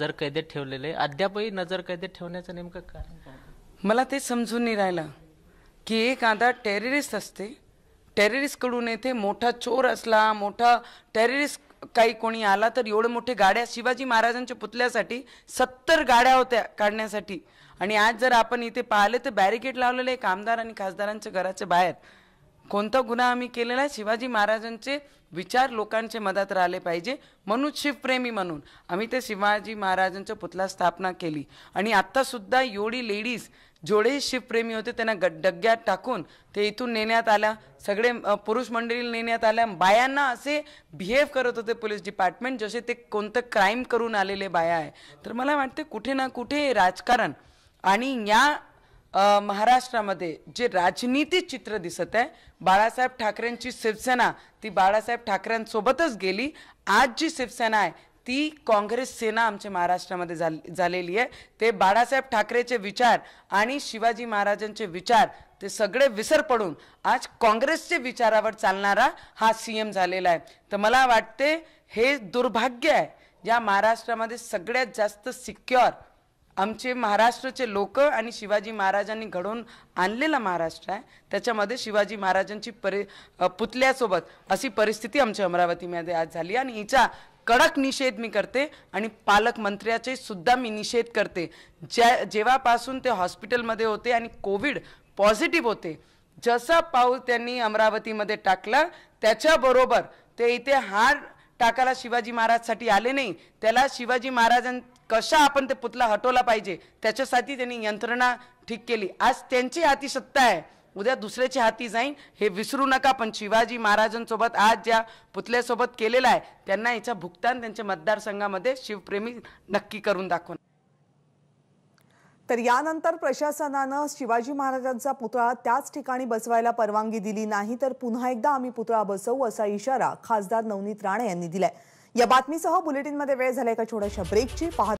नजर कैदेत ठेवलेले अद्यापही नजर कैदेत ठेवण्याचं नेमकं कारण काय? मला ते समजून नाही राहिलं की एक आता टेररिस्ट असते टेररिस्टकडून येथे मोठा चोर असला मोठा टेररिस्ट काही कोणी आला तर एवढे मोठे गाड्या शिवाजी महाराजांच्या पुतल्यासाठी सत्तर गाड्या होत्या काढण्यासाठी आणि आज जर आपण इथे पाहिले तर बॅरिकेड लावलेले एक आमदार आणि खासदारांच्या घराच्या बाहेर कोणता गुन्हा आम्ही केलेला आहे शिवाजी महाराजांचे विचार लोकांचे मदत राहिले पाहिजे म्हणून शिवप्रेमी म्हणून आम्ही ते शिवाजी महाराजांच्या पुतला स्थापना केली आणि आत्तासुद्धा एवढी लेडीज जेवढेही शिवप्रेमी होते त्यांना ग डग्यात टाकून ते इथून नेण्यात आल्या सगळे पुरुष मंडळी नेण्यात आल्या बायांना असे बिहेव करत होते पोलीस डिपार्टमेंट जसे ते कोणतं क्राईम करून आलेले बाया आहे तर मला वाटते कुठे ना कुठे राजकारण आणि या महाराष्ट्रामध्ये जे राजनीती चित्र दिसत आहे बाळासाहेब ठाकरेंची शिवसेना ती बाळासाहेब ठाकरेंसोबतच गेली आज जी शिवसेना आहे ती काँग्रेस सेना आमच्या महाराष्ट्रामध्ये झालेली आहे ते बाळासाहेब ठाकरेचे विचार आणि शिवाजी महाराजांचे विचार ते सगळे विसर पडून आज काँग्रेसचे विचारावर चालणारा हा सी एम झालेला आहे तर मला वाटते हे दुर्भाग्य आहे या महाराष्ट्रामध्ये सगळ्यात जास्त सिक्युअर आमचे महाराष्ट्राचे लोक आणि शिवाजी महाराजांनी घडवून आणलेला महाराष्ट्र आहे त्याच्यामध्ये शिवाजी महाराजांची परि पुतल्यासोबत अशी परिस्थिती आमच्या अमरावतीमध्ये आज झाली आणि हिचा कडक निषेध मी करते आणि पालकमंत्र्याचे सुद्धा मी निषेध करते ज्या जेव्हापासून ते हॉस्पिटलमध्ये होते आणि कोविड पॉझिटिव्ह होते जसा पाऊल त्यांनी अमरावतीमध्ये टाकला त्याच्याबरोबर ते इथे हार टाकायला शिवाजी महाराजसाठी आले नाही त्याला शिवाजी महाराजां कशा आपण ते पुतला हटवला पाहिजे त्याच्यासाठी त्यांनी यंत्रणा ठीक केली आज त्यांची हाती सत्ता आहे उद्या दुसऱ्याची हाती जाईन हे विसरू नका पण शिवाजी महाराजांसोबत आज ज्या पुतल्यासोबत केलेला आहे त्यांना याचा भुगतान त्यांच्या मतदारसंघामध्ये शिवप्रेमी नक्की करून दाखवणार तर यानंतर प्रशासनानं शिवाजी महाराजांचा पुतळा त्याच ठिकाणी बसवायला परवानगी दिली नाही तर पुन्हा एकदा आम्ही पुतळा बसवू असा इशारा खासदार नवनीत राणे यांनी दिलाय या बातमीसह बुलेटिनमध्ये वेळ झालाय का छोट्याशा ब्रेकची पाहत